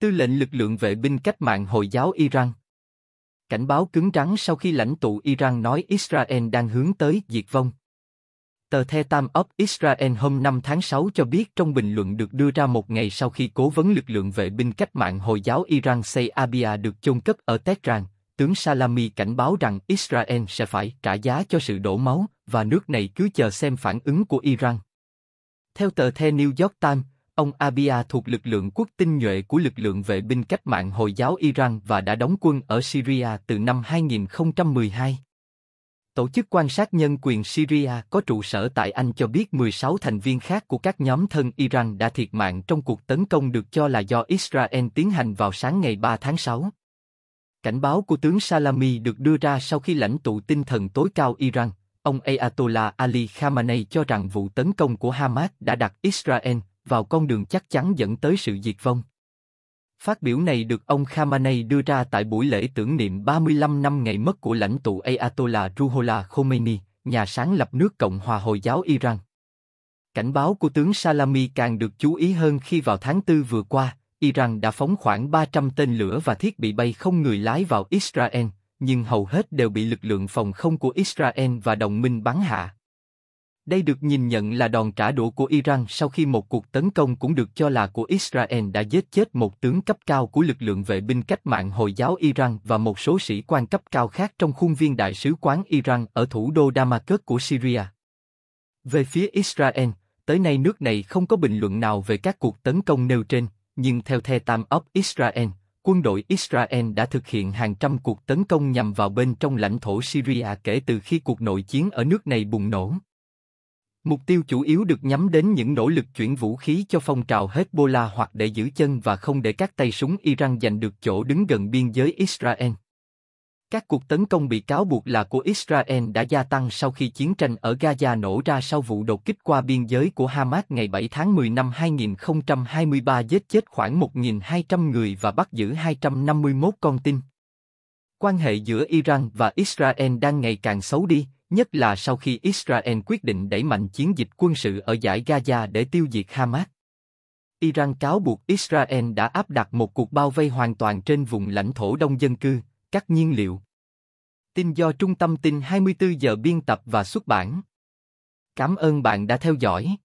tư lệnh lực lượng vệ binh cách mạng Hồi giáo Iran. Cảnh báo cứng rắn sau khi lãnh tụ Iran nói Israel đang hướng tới diệt vong. Tờ The Tam of Israel hôm 5 tháng 6 cho biết trong bình luận được đưa ra một ngày sau khi cố vấn lực lượng vệ binh cách mạng Hồi giáo Iran Seyabia được chôn cất ở Tehran, tướng Salami cảnh báo rằng Israel sẽ phải trả giá cho sự đổ máu và nước này cứ chờ xem phản ứng của Iran. Theo tờ The New York Times, Ông Abia thuộc lực lượng quốc tinh nhuệ của lực lượng vệ binh cách mạng Hồi giáo Iran và đã đóng quân ở Syria từ năm 2012. Tổ chức quan sát nhân quyền Syria có trụ sở tại Anh cho biết 16 thành viên khác của các nhóm thân Iran đã thiệt mạng trong cuộc tấn công được cho là do Israel tiến hành vào sáng ngày 3 tháng 6. Cảnh báo của tướng Salami được đưa ra sau khi lãnh tụ tinh thần tối cao Iran, ông Ayatollah Ali Khamenei cho rằng vụ tấn công của Hamas đã đặt Israel, vào con đường chắc chắn dẫn tới sự diệt vong. Phát biểu này được ông Khamenei đưa ra tại buổi lễ tưởng niệm 35 năm ngày mất của lãnh tụ Ayatollah Ruhollah Khomeini, nhà sáng lập nước Cộng hòa Hồi giáo Iran. Cảnh báo của tướng Salami càng được chú ý hơn khi vào tháng 4 vừa qua, Iran đã phóng khoảng 300 tên lửa và thiết bị bay không người lái vào Israel, nhưng hầu hết đều bị lực lượng phòng không của Israel và đồng minh bắn hạ. Đây được nhìn nhận là đòn trả đũa của Iran sau khi một cuộc tấn công cũng được cho là của Israel đã giết chết một tướng cấp cao của lực lượng vệ binh cách mạng Hồi giáo Iran và một số sĩ quan cấp cao khác trong khuôn viên đại sứ quán Iran ở thủ đô Damascus của Syria. Về phía Israel, tới nay nước này không có bình luận nào về các cuộc tấn công nêu trên, nhưng theo The Time of Israel, quân đội Israel đã thực hiện hàng trăm cuộc tấn công nhằm vào bên trong lãnh thổ Syria kể từ khi cuộc nội chiến ở nước này bùng nổ. Mục tiêu chủ yếu được nhắm đến những nỗ lực chuyển vũ khí cho phong trào Hezbollah hoặc để giữ chân và không để các tay súng Iran giành được chỗ đứng gần biên giới Israel. Các cuộc tấn công bị cáo buộc là của Israel đã gia tăng sau khi chiến tranh ở Gaza nổ ra sau vụ đột kích qua biên giới của Hamas ngày 7 tháng 10 năm 2023 giết chết khoảng 1.200 người và bắt giữ 251 con tin. Quan hệ giữa Iran và Israel đang ngày càng xấu đi, nhất là sau khi Israel quyết định đẩy mạnh chiến dịch quân sự ở giải Gaza để tiêu diệt Hamas. Iran cáo buộc Israel đã áp đặt một cuộc bao vây hoàn toàn trên vùng lãnh thổ đông dân cư, các nhiên liệu. Tin do Trung tâm tin 24 giờ biên tập và xuất bản. Cảm ơn bạn đã theo dõi.